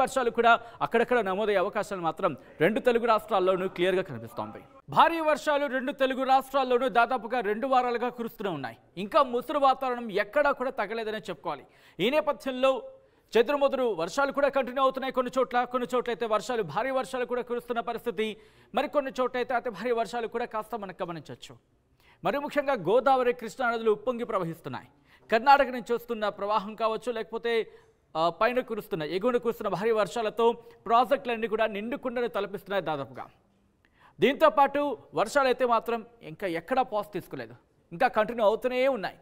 వర్షాలు కూడా అక్కడక్కడ నమోదయ్యే అవకాశాలు మాత్రం రెండు తెలుగు రాష్ట్రాల్లోనూ క్లియర్గా కనిపిస్తోంది భారీ వర్షాలు రెండు తెలుగు రాష్ట్రాల్లోనూ దాదాపుగా రెండు వారాలుగా కురుస్తూనే ఉన్నాయి ఇంకా ముసురు వాతావరణం ఎక్కడా కూడా తగ్గలేదనే చెప్పుకోవాలి ఈ నేపథ్యంలో చెదురుమొదురు వర్షాలు కూడా కంటిన్యూ అవుతున్నాయి కొన్ని చోట్ల కొన్ని చోట్ల అయితే వర్షాలు భారీ వర్షాలు కూడా కురుస్తున్న పరిస్థితి మరికొన్ని చోట్ల అయితే అతి భారీ వర్షాలు కూడా కాస్త మనకు గమనించవచ్చు మరి ముఖ్యంగా గోదావరి కృష్ణా నదులు ఉప్పొంగి ప్రవహిస్తున్నాయి కర్ణాటక నుంచి వస్తున్న ప్రవాహం కావచ్చు లేకపోతే పైన కురుస్తున్న ఎగువన కురుస్తున్న భారీ వర్షాలతో ప్రాజెక్టులన్నీ కూడా నిండుకుండను తలపిస్తున్నాయి దాదాపుగా దీంతోపాటు వర్షాలు అయితే మాత్రం ఇంకా ఎక్కడా పాస్ తీసుకోలేదు ఇంకా కంటిన్యూ అవుతూనే ఉన్నాయి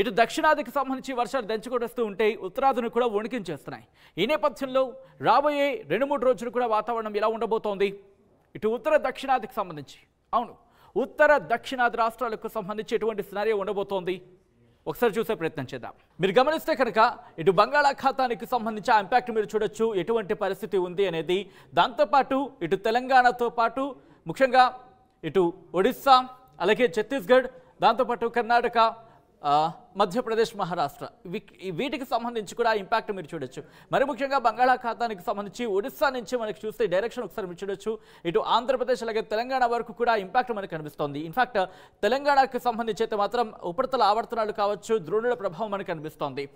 ఇటు దక్షిణాదికి సంబంధించి వర్షాలు దంచుకొడొస్తూ ఉంటే ఉత్తరాదిని కూడా వణికించేస్తున్నాయి ఈ నేపథ్యంలో రాబోయే రెండు మూడు రోజులు కూడా వాతావరణం ఇలా ఉండబోతోంది ఇటు ఉత్తర దక్షిణాదికి సంబంధించి అవును ఉత్తర దక్షిణాది రాష్ట్రాలకు సంబంధించి ఎటువంటి సినారియో ఉండబోతోంది ఒకసారి చూసే ప్రయత్నం చేద్దాం మీరు గమనిస్తే కనుక ఇటు బంగాళాఖాతానికి సంబంధించి ఆ ఇంపాక్ట్ మీరు చూడొచ్చు ఎటువంటి పరిస్థితి ఉంది అనేది దాంతోపాటు ఇటు తెలంగాణతో పాటు ముఖ్యంగా ఇటు ఒడిస్సా అలాగే ఛత్తీస్గఢ్ దాంతోపాటు కర్ణాటక మధ్యప్రదేశ్ మహారాష్ట్ర వీటికి సంబంధించి కూడా ఇంపాక్ట్ మీరు చూడొచ్చు మరి ముఖ్యంగా బంగాళాఖాతానికి సంబంధించి ఒడిస్సా నుంచి మనకి చూస్తే డైరెక్షన్ ఒకసారి మీరు చూడొచ్చు ఇటు ఆంధ్రప్రదేశ్ అలాగే తెలంగాణ వరకు కూడా ఇంపాక్ట్ మనకు కనిపిస్తోంది ఇన్ఫాక్ట్ తెలంగాణకు సంబంధించి అయితే మాత్రం ఉపరితల ఆవర్తనాలు కావచ్చు ద్రోణుల ప్రభావం మనకు కనిపిస్తోంది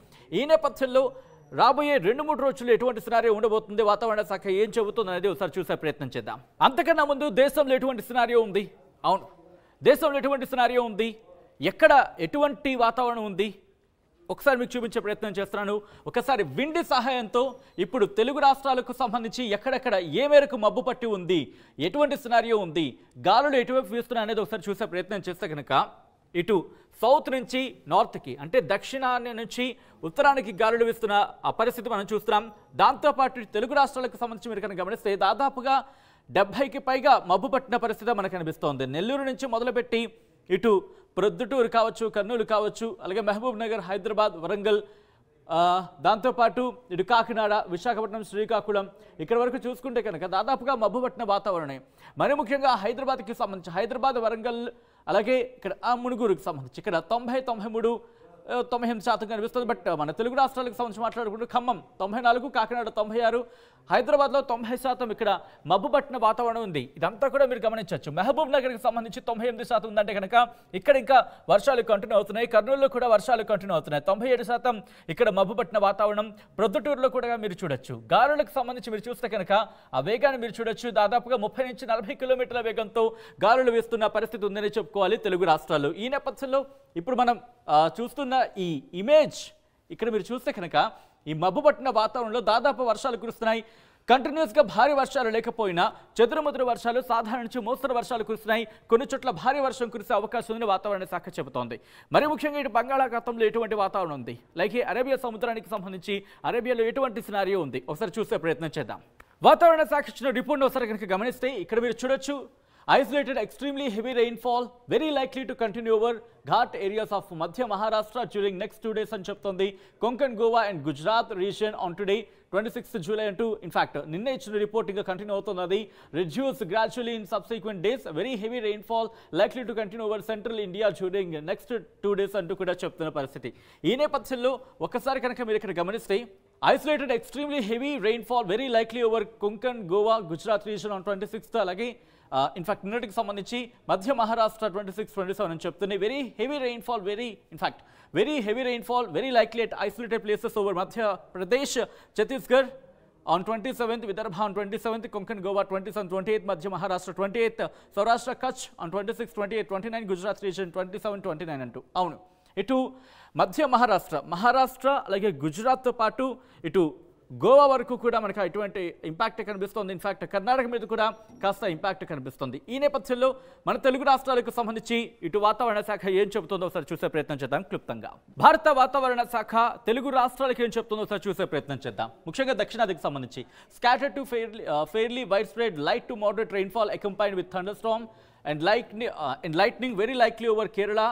ఈ నేపథ్యంలో రాబోయే రెండు మూడు రోజులు ఎటువంటి సినారీ ఉండబోతుంది వాతావరణ శాఖ ఏం చెబుతుంది అనేది ఒకసారి చూసే ప్రయత్నం చేద్దాం అంతకన్నా ముందు దేశంలో ఎటువంటి సినారీ ఉంది అవును దేశంలో ఎటువంటి సినారీ ఉంది ఎక్కడ ఎటువంటి వాతావరణం ఉంది ఒకసారి మీకు చూపించే ప్రయత్నం చేస్తున్నాను ఒకసారి విండి సహాయంతో ఇప్పుడు తెలుగు రాష్ట్రాలకు సంబంధించి ఎక్కడెక్కడ ఏ మేరకు మబ్బు పట్టి ఉంది ఎటువంటి సినారియో ఉంది గాలులు ఎటువైపు వీస్తున్నా అనేది ఒకసారి చూసే ప్రయత్నం చేస్తే కనుక ఇటు సౌత్ నుంచి నార్త్కి అంటే దక్షిణాన్ని నుంచి ఉత్తరానికి గాలులు వీస్తున్న ఆ పరిస్థితి మనం చూస్తున్నాం దాంతోపాటు తెలుగు రాష్ట్రాలకు సంబంధించి మీరు కనుక గమనిస్తే దాదాపుగా డెబ్బైకి పైగా మబ్బు పట్టిన పరిస్థితి మనకు అనిపిస్తోంది నెల్లూరు నుంచి మొదలుపెట్టి ఇటు ప్రొద్దుటూరు కావచ్చు కర్నూలు కావచ్చు అలాగే మహబూబ్ నగర్ హైదరాబాద్ వరంగల్ దాంతోపాటు ఇటు కాకినాడ విశాఖపట్నం శ్రీకాకుళం ఇక్కడ వరకు చూసుకుంటే కనుక దాదాపుగా మబ్బు పట్టిన వాతావరణం మరి ముఖ్యంగా హైదరాబాద్కి సంబంధించి హైదరాబాద్ వరంగల్ అలాగే ఇక్కడ ఆ సంబంధించి ఇక్కడ తొంభై తొంభై మూడు తొంభై ఎనిమిది శాతం కనిపిస్తుంది బట్ మన తెలుగు రాష్ట్రాలకు సంబంధించి మాట్లాడుకుంటూ ఖమ్మం తొంభై నాలుగు కాకినాడ తొంభై ఆరు హైదరాబాద్లో తొంభై శాతం ఇక్కడ మబ్బు పట్టిన వాతావరణం ఉంది ఇదంతా కూడా మీరు గమనించవచ్చు మహబూబ్ నగర్కి సంబంధించి తొంభై ఎనిమిది శాతం ఉందంటే కనుక ఇక్కడ ఇంకా వర్షాలు కంటిన్యూ అవుతున్నాయి కర్నూలులో కూడా వర్షాలు కంటిన్యూ అవుతున్నాయి తొంభై ఏడు శాతం ఇక్కడ మబ్బు పట్టిన వాతావరణం ప్రొద్దుటూరులో కూడా మీరు చూడొచ్చు గాలులకు సంబంధించి మీరు చూస్తే కనుక ఆ వేగాన్ని మీరు చూడొచ్చు దాదాపుగా ముప్పై నుంచి నలభై కిలోమీటర్ల వేగంతో గాలులు వేస్తున్న పరిస్థితి ఉందని చెప్పుకోవాలి తెలుగు రాష్ట్రాల్లో ఈ నేపథ్యంలో ఇప్పుడు మనం చూస్తున్న ఈ ఇమేజ్ ఇక్కడ మీరు చూస్తే కనుక ఈ మబ్బు పట్టిన వాతావరణంలో దాదాపు వర్షాలు కురుస్తున్నాయి కంటిన్యూస్గా భారీ వర్షాలు లేకపోయినా చెదురుముదురు వర్షాలు సాధారణ నుంచి మోస్తరు వర్షాలు కురుస్తున్నాయి కొన్ని చోట్ల భారీ వర్షం కురిసే అవకాశం ఉందని వాతావరణ శాఖ చెబుతోంది మరి ముఖ్యంగా ఇటు బంగాళాఖాతంలో ఎటువంటి వాతావరణం ఉంది లైకే అరేబియా సముద్రానికి సంబంధించి అరేబియాలో ఎటువంటి సినారియో ఉంది ఒకసారి చూసే ప్రయత్నం చేద్దాం వాతావరణ శాఖ ఇచ్చిన రిపోర్ట్ను ఒకసారి కనుక గమనిస్తే ఇక్కడ మీరు చూడొచ్చు isolated extremely heavy rainfall very likely to continue over ghat areas of Madhya Maharashtra during next two days అని చెప్తుంది Konkan Goa and Gujarat region on today twenty sixth July అంటూ ఇన్ఫాక్ట్ నిన్న ఇచ్చిన రిపోర్ట్ ఇంకా కంటిన్యూ అవుతున్నది reduce gradually in subsequent days very heavy rainfall likely to continue over central India during next two days అంటూ కూడా చెప్తున్న పరిస్థితి ఈ నేపథ్యంలో ఒక్కసారి కనుక మీరు ఇక్కడ గమనిస్తే isolated extremely heavy rainfall very likely over Konkan Goa Gujarat region on twenty sixth అలాగే ఇన్ఫాక్ట్ నిన్నటికి సంబంధించి Madhya Maharashtra twenty six twenty seven అని చెప్తున్నాయి very heavy rainfall very in fact very heavy rainfall very likely at isolated places over Madhya Pradesh Chhattisgarh on twenty seventh Vidarbha on twenty seventh Konkan Goa twenty seven twenty eighth Madhya Maharashtra twenty eighth Saurashtra Kutch on twenty six twenty eight twenty nine Gujarat region twenty seven twenty nine అంటూ అవును ఇటు మధ్య మహారాష్ట్ర మహారాష్ట్ర అలాగే గుజరాత్తో పాటు ఇటు గోవా వరకు కూడా మనకు ఎటువంటి ఇంపాక్ట్ కనిపిస్తుంది ఇన్ఫాక్ట్ కర్ణాటక మీద కూడా కాస్త ఇంపాక్ట్ కనిపిస్తుంది ఈ నేపథ్యంలో మన తెలుగు రాష్ట్రాలకు సంబంధించి ఇటు వాతావరణ శాఖ ఏం చెబుతుందో ఒకసారి చూసే ప్రయత్నం చేద్దాం క్లుప్తంగా భారత వాతావరణ శాఖ తెలుగు రాష్ట్రాలకు ఏం చెబుతుందో ఒకసారి చూసే ప్రయత్నం చేద్దాం ముఖ్యంగా దక్షిణాదికి సంబంధించి scatter to fairly fairly widespread light to moderate rainfall accompanied with thunder storm and light and lightning very likely over Kerala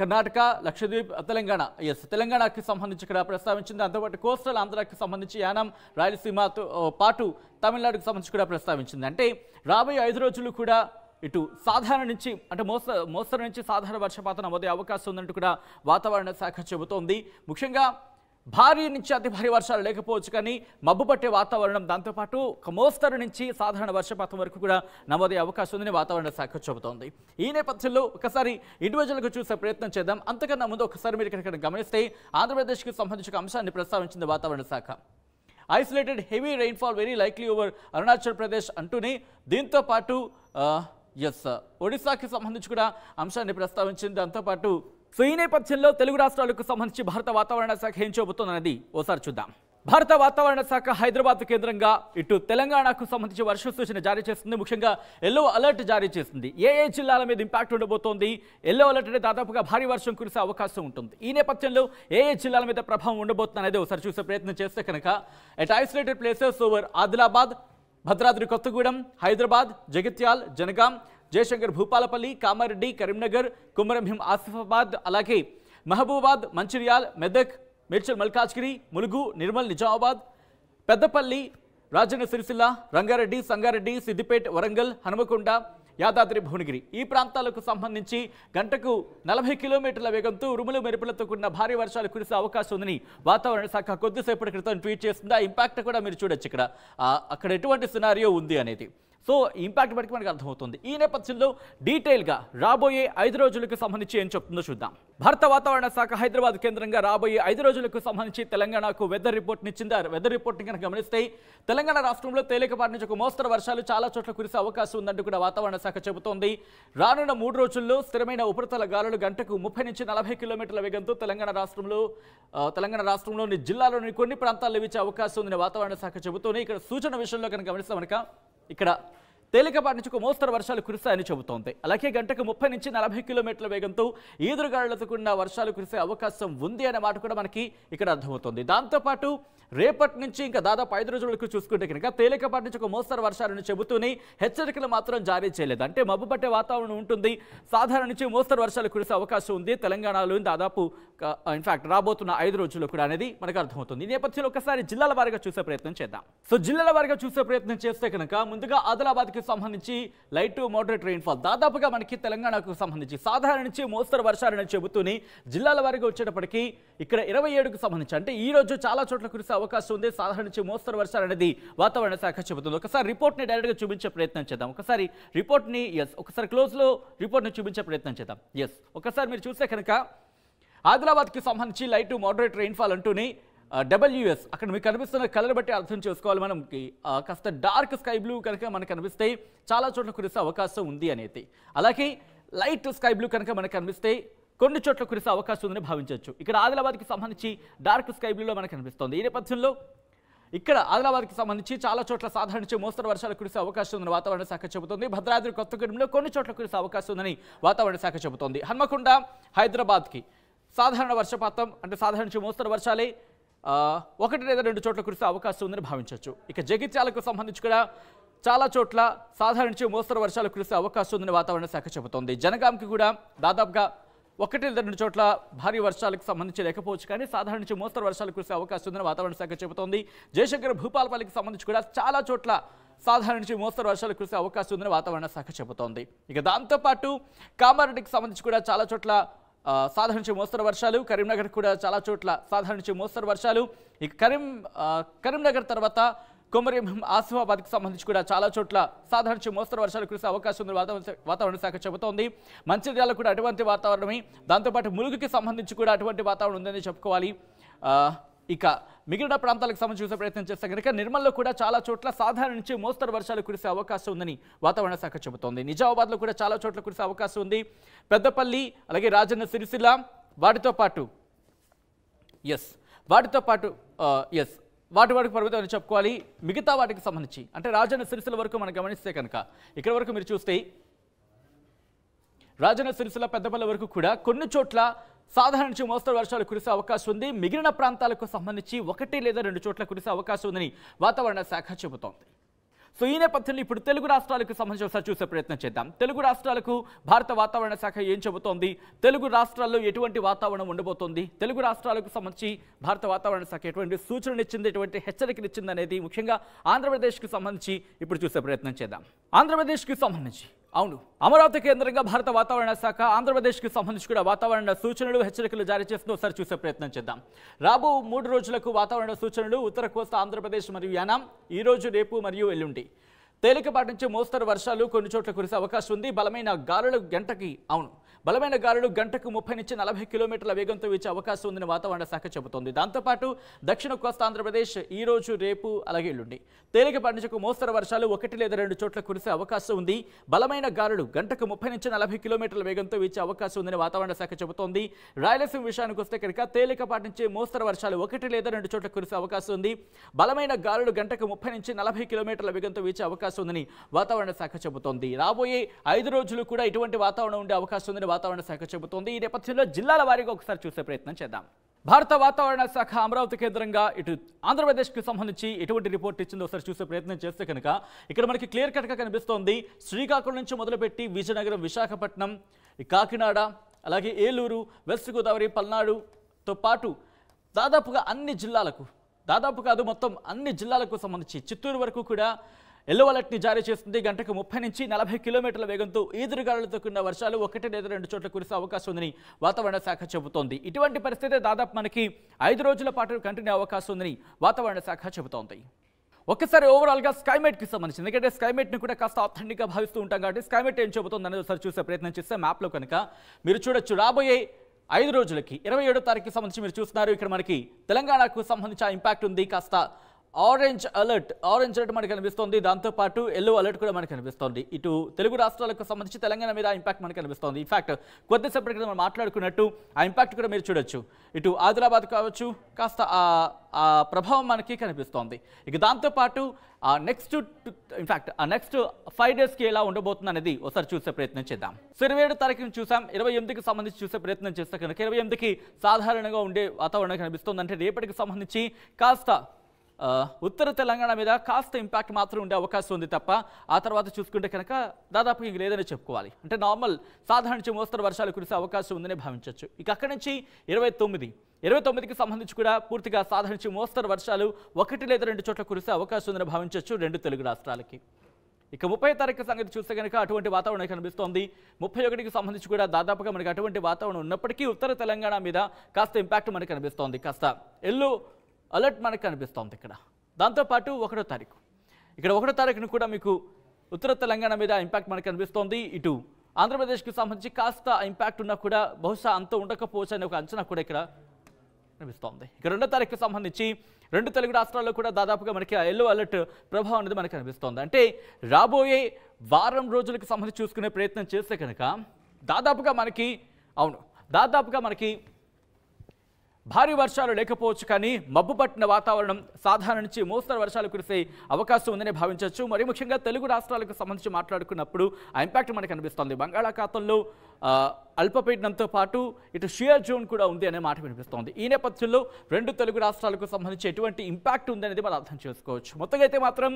Karnataka Lakshadweep Telangana ఎస్ తెలంగాణకి సంబంధించి ఇక్కడ ప్రస్తావించింది దాంతోపాటు కోస్టల్ ఆంధ్రాకి సంబంధించి యానం రాయలసీమతో పాటు తమిళనాడుకు సంబంధించి కూడా ప్రస్తావించింది అంటే రాబోయే ఐదు రోజులు కూడా ఇటు సాధారణ నుంచి అంటే మోస మోస్తరు నుంచి సాధారణ వర్షపాతం నమోదే అవకాశం ఉందంటూ కూడా వాతావరణ శాఖ చెబుతోంది ముఖ్యంగా భారీ నుంచి అతి భారీ వర్షాలు లేకపోవచ్చు కానీ మబ్బు పట్టే వాతావరణం దాంతోపాటు ఒక మోస్తరు నుంచి సాధారణ వర్షపాతం వరకు కూడా నమోదయ్యే అవకాశం ఉందని వాతావరణ శాఖ చెబుతోంది ఈ నేపథ్యంలో ఒకసారి ఇండివిజువల్గా చూసే ప్రయత్నం చేద్దాం అంతకన్నా ముందు ఒకసారి మీరు ఇక్కడ గమనిస్తే ఆంధ్రప్రదేశ్కి సంబంధించిన అంశాన్ని ప్రస్తావించింది వాతావరణ శాఖ isolated heavy rainfall very likely over Arunachal Pradesh అంటూనే దీంతోపాటు ఎస్ ఒడిశాకి సంబంధించి కూడా అంశాన్ని ప్రస్తావించింది దాంతోపాటు సో ఈ నేపథ్యంలో తెలుగు రాష్ట్రాలకు సంబంధించి భారత వాతావరణ శాఖ ఏం చెబుతుందన్నది ఓసారి చూద్దాం భారత వాతావరణ శాఖ హైదరాబాద్ కేంద్రంగా ఇటు తెలంగాణకు సంబంధించి వర్ష సూచన జారీ చేస్తుంది ముఖ్యంగా ఎల్లో అలర్ట్ జారీ చేస్తుంది ఏ ఏ జిల్లాల మీద ఇంపాక్ట్ ఉండబోతోంది ఎల్లో అలర్ట్ అంటే దాదాపుగా భారీ వర్షం కురిసే అవకాశం ఉంటుంది ఈ నేపథ్యంలో ఏ ఏ జిల్లాల మీద ప్రభావం ఉండబోతుంది అనేది ఒకసారి చూసే ప్రయత్నం చేస్తే కనుక at isolated places over Adilabad Bhadradri Kothagudem Hyderabad Jagtial Jangaon Jayashankar Bhupalpally Kamareddy Karimnagar Kumuram Bheem Asifabad అలాగే మహబూబాద్ మంచిర్యాల్ మెదక్ మేడ్చల్ మల్కాజ్గిరి ములుగు నిర్మల్ నిజామాబాద్ పెద్దపల్లి రాజన్న సిరిసిల్ల రంగారెడ్డి సంగారెడ్డి సిద్దిపేట వరంగల్ హనుమకొండ యాదాద్రి భువనగిరి ఈ ప్రాంతాలకు సంబంధించి గంటకు నలభై కిలోమీటర్ల వేగంతో ఉరుములు మెరుపులతో కూడిన భారీ వర్షాలు కురిసే అవకాశం ఉందని వాతావరణ శాఖ కొద్దిసేపటి క్రితం ట్వీట్ చేసింది ఆ ఇంపాక్ట్ కూడా మీరు చూడొచ్చు ఇక్కడ అక్కడ ఎటువంటి సినారియో ఉంది అనేది సో ఇంపాక్ట్ బట్టి మనకి అర్థమవుతుంది ఈ నేపథ్యంలో డీటెయిల్గా రాబోయే ఐదు రోజులకు సంబంధించి ఏం చెప్తుందో చూద్దాం భారత వాతావరణ శాఖ హైదరాబాద్ కేంద్రంగా రాబోయే ఐదు రోజులకు సంబంధించి తెలంగాణకు వెదర్ రిపోర్ట్ని ఇచ్చింది వెదర్ రిపోర్ట్ని కనుక గమనిస్తే తెలంగాణ రాష్ట్రంలో తేలికపాటి నుంచి ఒక మోస్తరు వర్షాలు చాలా చోట్ల కురిసే అవకాశం ఉందంటూ కూడా వాతావరణ శాఖ చెబుతోంది రానున్న మూడు రోజుల్లో స్థిరమైన ఉపరితల గాలులు గంటకు ముప్పై నుంచి నలభై కిలోమీటర్ల వేగంతో తెలంగాణ రాష్ట్రంలో తెలంగాణ రాష్ట్రంలోని జిల్లాలోని కొన్ని ప్రాంతాల్లో వచ్చే అవకాశం ఉందని వాతావరణ శాఖ చెబుతోంది ఇక్కడ సూచన విషయంలో కనుక గమనిస్తే మనక ఇక్కడ తేలికపాటి నుంచి మోస్తరు వర్షాలు కురుస్తాయని చెబుతోంది అలాగే గంటకు ముప్పై నుంచి నలభై కిలోమీటర్ల వేగంతో ఈదురుగాడులతో కూడిన వర్షాలు కురిసే అవకాశం ఉంది అనే మాట కూడా మనకి ఇక్కడ అర్థమవుతుంది దాంతోపాటు రేపటి నుంచి ఇంకా దాదాపు ఐదు రోజుల వరకు చూసుకుంటే కనుక తేలికపాటి నుంచి ఒక మోస్తరు వర్షాలను చెబుతూనే హెచ్చరికలు మాత్రం జారీ చేయలేదు అంటే మబ్బు పట్టే వాతావరణం ఉంటుంది సాధారణ నుంచి మోస్తరు వర్షాలు కురిసే అవకాశం ఉంది తెలంగాణలో దాదాపు ఇన్ఫాక్ట్ రాబోతున్న ఐదు రోజుల్లో కూడా అనేది మనకు అర్థమవుతుంది ఈ నేపథ్యంలో ఒకసారి జిల్లాల వారిగా చూసే ప్రయత్నం చేద్దాం సో జిల్లాల వారిగా చూసే ప్రయత్నం చేస్తే కనుక ముందుగా ఆదిలాబాద్కి సంబంధించి లైట్ మోడరేట్ రెయిన్ఫాల్ దాదాపుగా మనకి తెలంగాణకు సంబంధించి సాధారణ నుంచి మోస్తరు వర్షాలని చెబుతూ జిల్లాల వారిగా వచ్చేటప్పటికీ ఇక్కడ ఇరవై ఏడుకు సంబంధించి అంటే ఈ రోజు చాలా చోట్ల కురిసే అవకాశం ఉంది సాధారణ నుంచి మోస్తరు వర్షాలు అనేది వాతావరణ శాఖ చెబుతుంది ఒకసారి రిపోర్ట్ని డైరెక్ట్గా చూపించే ప్రయత్నం చేద్దాం ఒకసారి రిపోర్ట్ని ఎస్ ఒకసారి క్లోజ్లో రిపోర్ట్ని చూపించే ప్రయత్నం చేద్దాం ఎస్ ఒకసారి మీరు చూస్తే కనుక ఆదిలాబాద్కి సంబంధించి లైట్ మోడరేట్ రెయిన్ఫాల్ అంటూనే డబ్ల్యూఎస్ అక్కడ మీకు కనిపిస్తున్న కలర్ బట్టి అర్థం చేసుకోవాలి మనకి కాస్త డార్క్ స్కై బ్లూ కనుక మనకు కనిపిస్తే చాలా చోట్ల కురిసే అవకాశం ఉంది అనేది అలాగే లైట్ స్కై బ్లూ కనుక మనకు కనిపిస్తాయి కొన్ని చోట్ల కురిసే అవకాశం ఉందని భావించవచ్చు ఇక్కడ ఆదిలాబాద్కి సంబంధించి డార్క్ స్కై బ్లూలో మనకు కనిపిస్తుంది ఈ నేపథ్యంలో ఇక్కడ ఆదిలాబాద్కి సంబంధించి చాలా చోట్ల సాధారణించే మోస్తరు వర్షాలు కురిసే అవకాశం ఉందని వాతావరణ శాఖ చెబుతుంది భద్రాద్రి కొత్తగూడెంలో కొన్ని చోట్ల కురిసే అవకాశం ఉందని వాతావరణ శాఖ చెబుతోంది హన్మకొండ హైదరాబాద్కి సాధారణ వర్షపాతం అంటే సాధారణించే మోస్తరు వర్షాలే ఒకటి లేదా రెండు చోట్ల కురిసే అవకాశం ఉందని భావించవచ్చు ఇక జగిత్యాలకు సంబంధించి కూడా చాలా చోట్ల సాధారణ నుంచి మోస్తరు వర్షాలు కురిసే అవకాశం ఉందని వాతావరణ శాఖ చెబుతోంది జనగాంకి కూడా దాదాపుగా ఒకటి లేదా రెండు చోట్ల భారీ వర్షాలకు సంబంధించి లేకపోవచ్చు కానీ సాధారణ నుంచి మోస్తరు వర్షాలు కురిసే అవకాశం ఉందని వాతావరణ శాఖ చెబుతోంది జయశంకర్ భూపాలపల్లికి సంబంధించి కూడా చాలా చోట్ల సాధారణ నుంచి మోస్తరు వర్షాలు కురిసే అవకాశం ఉందని వాతావరణ శాఖ చెబుతోంది ఇక దాంతోపాటు కామారెడ్డికి సంబంధించి కూడా చాలా చోట్ల సాధారణ నుంచి మోస్తరు వర్షాలు కరీంనగర్ కూడా చాలా చోట్ల సాధారణ నుంచి మోస్తరు వర్షాలు ఇక కరీం కరీంనగర్ తర్వాత కొమరి ఆసిఫాబాద్కి సంబంధించి కూడా చాలా చోట్ల సాధారణ నుంచి మోస్తరు వర్షాలు కురిసే అవకాశం ఉంది వాతావరణ వాతావరణ శాఖ చెబుతోంది మంచిర్యాల కూడా అటువంటి వాతావరణమే దాంతోపాటు ములుగుకి సంబంధించి కూడా అటువంటి వాతావరణం ఉందని చెప్పుకోవాలి ఇక మిగిలిన ప్రాంతాలకు సంబంధించి చూసే ప్రయత్నం చేస్తే కనుక నిర్మల్లో కూడా చాలా చోట్ల సాధారణ నుంచి మోస్తరు వర్షాలు కురిసే అవకాశం ఉందని వాతావరణ శాఖ చెబుతోంది నిజామాబాద్లో కూడా చాలా చోట్ల కురిసే అవకాశం ఉంది పెద్దపల్లి అలాగే రాజన్న సిరిసిల్ల వాటితో పాటు ఎస్ వాటితో పాటు ఎస్ వాటి వరకు పరిమితం అని చెప్పుకోవాలి మిగతా వాటికి సంబంధించి అంటే రాజన్న సిరిసిల్ల వరకు మనం గమనిస్తే కనుక ఇక్కడ వరకు మీరు చూస్తే రాజన్న సిరిసిల్ల పెద్దపల్లి వరకు కూడా కొన్ని చోట్ల సాధారణ నుంచి మోస్తరు వర్షాలు కురిసే అవకాశం ఉంది మిగిలిన ప్రాంతాలకు సంబంధించి ఒకటి లేదా రెండు చోట్ల కురిసే అవకాశం ఉందని వాతావరణ శాఖ చెబుతోంది సో ఈ నేపథ్యంలో ఇప్పుడు తెలుగు రాష్ట్రాలకు సంబంధించి ఒకసారి చూసే ప్రయత్నం చేద్దాం తెలుగు రాష్ట్రాలకు భారత వాతావరణ శాఖ ఏం చెబుతోంది తెలుగు రాష్ట్రాల్లో ఎటువంటి వాతావరణం ఉండబోతోంది తెలుగు రాష్ట్రాలకు సంబంధించి భారత వాతావరణ శాఖ ఎటువంటి సూచనలు ఇచ్చింది ఎటువంటి హెచ్చరికలు ఇచ్చింది అనేది ముఖ్యంగా ఆంధ్రప్రదేశ్కి సంబంధించి ఇప్పుడు చూసే ప్రయత్నం చేద్దాం ఆంధ్రప్రదేశ్కి సంబంధించి అవును అమరావతి కేంద్రంగా భారత వాతావరణ శాఖ ఆంధ్రప్రదేశ్కి సంబంధించి కూడా వాతావరణ సూచనలు హెచ్చరికలు జారీ చేస్తూ ఒకసారి చూసే ప్రయత్నం చేద్దాం రాబో మూడు రోజులకు వాతావరణ సూచనలు ఉత్తర కోస్తా ఆంధ్రప్రదేశ్ మరియు యానాం ఈ రోజు రేపు మరియు ఎల్లుండి తేలికపాటి నుంచి మోస్తరు వర్షాలు కొన్ని చోట్ల కురిసే అవకాశం ఉంది బలమైన గాలులు గంటకి అవును బలమైన గాలులు గంటకు ముప్పై నుంచి నలభై కిలోమీటర్ల వేగంతో వీచే అవకాశం ఉందని వాతావరణ శాఖ చెబుతోంది దాంతోపాటు దక్షిణ కోస్తా ఆంధ్రప్రదేశ్ ఈ రోజు రేపు అలాగే ఇల్లుండి తేలికపాటి నుంచి మోస్తరు వర్షాలు ఒకటి లేదా రెండు చోట్ల కురిసే అవకాశం ఉంది బలమైన గాలులు గంటకు ముప్పై నుంచి నలభై కిలోమీటర్ల వేగంతో వీచే అవకాశం ఉందని వాతావరణ శాఖ చెబుతోంది రాయలసీమ విషయానికి వస్తే కనుక తేలికపాటి నుంచి మోస్తరు వర్షాలు ఒకటి లేదా రెండు చోట్ల కురిసే అవకాశం ఉంది బలమైన గాలులు గంటకు ముప్పై నుంచి నలభై కిలోమీటర్ల వేగంతో వీచే అవకాశం ఉందని వాతావరణ శాఖ చెబుతోంది రాబోయే ఐదు రోజులు కూడా ఇటువంటి వాతావరణం ఉండే అవకాశం ఉందని వాతావరణ శాఖ చెబుతోంది ఈ నేపథ్యంలో జిల్లాల వారీగా ఒకసారి చూసే ప్రయత్నం చేద్దాం భారత వాతావరణ శాఖ అమరావతి కేంద్రంగా ఇటు ఆంధ్రప్రదేశ్కి సంబంధించి ఎటువంటి రిపోర్ట్ ఇచ్చిందో ఒకసారి చూసే ప్రయత్నం చేస్తే కనుక ఇక్కడ మనకి క్లియర్ కట్గా కనిపిస్తోంది శ్రీకాకుళం నుంచి మొదలుపెట్టి విజయనగరం విశాఖపట్నం కాకినాడ అలాగే ఏలూరు వెస్ట్ గోదావరి పల్నాడుతో పాటు దాదాపుగా అన్ని జిల్లాలకు దాదాపు కాదు మొత్తం అన్ని జిల్లాలకు సంబంధించి చిత్తూరు వరకు కూడా ఎల్లో అలర్ట్ని జారీ చేస్తుంది గంటకు ముప్పై నుంచి నలభై కిలోమీటర్ల వేగంతో ఈదురుగాలులతో కూడిన వర్షాలు ఒకటి లేదా రెండు చోట్ల కురిసే అవకాశం ఉందని వాతావరణ శాఖ చెబుతోంది ఇటువంటి పరిస్థితి దాదాపు మనకి ఐదు రోజుల పాటు కంటిన్యూ అవకాశం ఉందని వాతావరణ శాఖ చెబుతోంది ఒకసారి ఓవరాల్గా కి సంబంధించి ఎందుకంటే స్కైమేట్ని కూడా కాస్త ఆథెంటిక్గా భావిస్తూ ఉంటాం కాబట్టి స్కైమేట్ ఏం చెబుతుంది అనేది ఒకసారి చూసే ప్రయత్నం చేస్తే మ్యాప్లో కనుక మీరు చూడొచ్చు రాబోయే ఐదు రోజులకి ఇరవై ఏడో తారీఖుకి సంబంధించి మీరు చూస్తున్నారు ఇక్కడ మనకి తెలంగాణకు సంబంధించి ఇంపాక్ట్ ఉంది కాస్త ఆరెంజ్ అలర్ట్ ఆరెంజ్ అలర్ట్ మనకు కనిపిస్తోంది దాంతోపాటు ఎల్లో అలర్ట్ కూడా మనకు కనిపిస్తోంది ఇటు తెలుగు రాష్ట్రాలకు సంబంధించి తెలంగాణ మీద ఇంపాక్ట్ మనకు కనిపిస్తుంది ఇన్ఫాక్ట్ కొద్దిసేపటి క్రితం మనం మాట్లాడుకున్నట్టు ఆ ఇంపాక్ట్ కూడా మీరు చూడొచ్చు ఇటు ఆదిలాబాద్ కావచ్చు కాస్త ఆ ప్రభావం మనకి కనిపిస్తోంది ఇక దాంతోపాటు ఆ నెక్స్ట్ ఇన్ఫాక్ట్ ఆ నెక్స్ట్ ఫైవ్ డేస్కి ఎలా ఉండబోతుంది అనేది ఒకసారి చూసే ప్రయత్నం చేద్దాం ఇరవై ఏడు తారీఖుని చూసాం ఇరవై ఎనిమిదికి సంబంధించి చూసే ప్రయత్నం చేస్తే కనుక ఇరవై ఎనిమిదికి సాధారణంగా ఉండే వాతావరణం కనిపిస్తుంది అంటే రేపటికి సంబంధించి కాస్త ఉత్తర తెలంగాణ మీద కాస్త ఇంపాక్ట్ మాత్రం ఉండే అవకాశం ఉంది తప్ప ఆ తర్వాత చూసుకుంటే కనుక దాదాపు ఇంక లేదని చెప్పుకోవాలి అంటే నార్మల్ సాధారణ నుంచి మోస్తరు వర్షాలు కురిసే అవకాశం ఉందని భావించవచ్చు ఇక అక్కడి నుంచి ఇరవై తొమ్మిది ఇరవై తొమ్మిదికి సంబంధించి కూడా పూర్తిగా సాధారణ నుంచి మోస్తరు వర్షాలు ఒకటి లేదా రెండు చోట్ల కురిసే అవకాశం ఉందని భావించవచ్చు రెండు తెలుగు రాష్ట్రాలకి ఇక ముప్పై తారీఖు సంగతి చూస్తే కనుక అటువంటి వాతావరణం కనిపిస్తోంది ముప్పై ఒకటికి సంబంధించి కూడా దాదాపుగా మనకి అటువంటి వాతావరణం ఉన్నప్పటికీ ఉత్తర తెలంగాణ మీద కాస్త ఇంపాక్ట్ మనకు కనిపిస్తోంది కాస్త ఎల్లో అలర్ట్ మనకు కనిపిస్తోంది ఇక్కడ దాంతోపాటు ఒకటో తారీఖు ఇక్కడ ఒకటో తారీఖును కూడా మీకు ఉత్తర తెలంగాణ మీద ఇంపాక్ట్ మనకు కనిపిస్తోంది ఇటు ఆంధ్రప్రదేశ్కి సంబంధించి కాస్త ఇంపాక్ట్ ఉన్నా కూడా బహుశా అంత ఉండకపోవచ్చు అనే ఒక అంచనా కూడా ఇక్కడ కనిపిస్తోంది ఇక రెండో తారీఖుకి సంబంధించి రెండు తెలుగు రాష్ట్రాల్లో కూడా దాదాపుగా మనకి ఎల్లో అలర్ట్ ప్రభావం అనేది మనకు కనిపిస్తోంది అంటే రాబోయే వారం రోజులకు సంబంధించి చూసుకునే ప్రయత్నం చేస్తే కనుక దాదాపుగా మనకి అవును దాదాపుగా మనకి భారీ వర్షాలు లేకపోవచ్చు కానీ మబ్బు పట్టిన వాతావరణం సాధారణ నుంచి మోస్తరు వర్షాలు కురిసే అవకాశం ఉందని భావించవచ్చు మరి ముఖ్యంగా తెలుగు రాష్ట్రాలకు సంబంధించి మాట్లాడుకున్నప్పుడు ఆ ఇంపాక్ట్ మనకు అనిపిస్తుంది బంగాళాఖాతంలో అల్పపీడనంతో పాటు ఇటు షియర్ జోన్ కూడా ఉంది అనే మాట వినిపిస్తోంది ఈ నేపథ్యంలో రెండు తెలుగు రాష్ట్రాలకు సంబంధించి ఎటువంటి ఇంపాక్ట్ ఉందనేది మనం అర్థం చేసుకోవచ్చు మొత్తంగా అయితే మాత్రం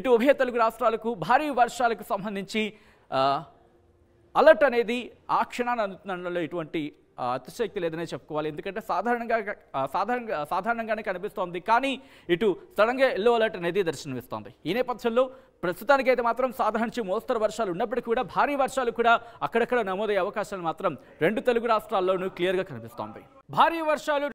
ఇటు ఉభయ తెలుగు రాష్ట్రాలకు భారీ వర్షాలకు సంబంధించి అలర్ట్ అనేది ఆ క్షణాన్ని అందుతున్నంలో ఇటువంటి అతిశక్తి లేదనే చెప్పుకోవాలి ఎందుకంటే సాధారణంగా సాధారణంగా సాధారణంగానే కనిపిస్తోంది కానీ ఇటు సడన్గా ఎల్లో అలర్ట్ అనేది దర్శనమిస్తోంది ఈ నేపథ్యంలో ప్రస్తుతానికైతే మాత్రం సాధారణ మోస్తరు వర్షాలు ఉన్నప్పటికీ కూడా భారీ వర్షాలు కూడా అక్కడక్కడ నమోదయ్యే అవకాశాలు మాత్రం రెండు తెలుగు రాష్ట్రాల్లోనూ క్లియర్గా కనిపిస్తోంది భారీ వర్షాలు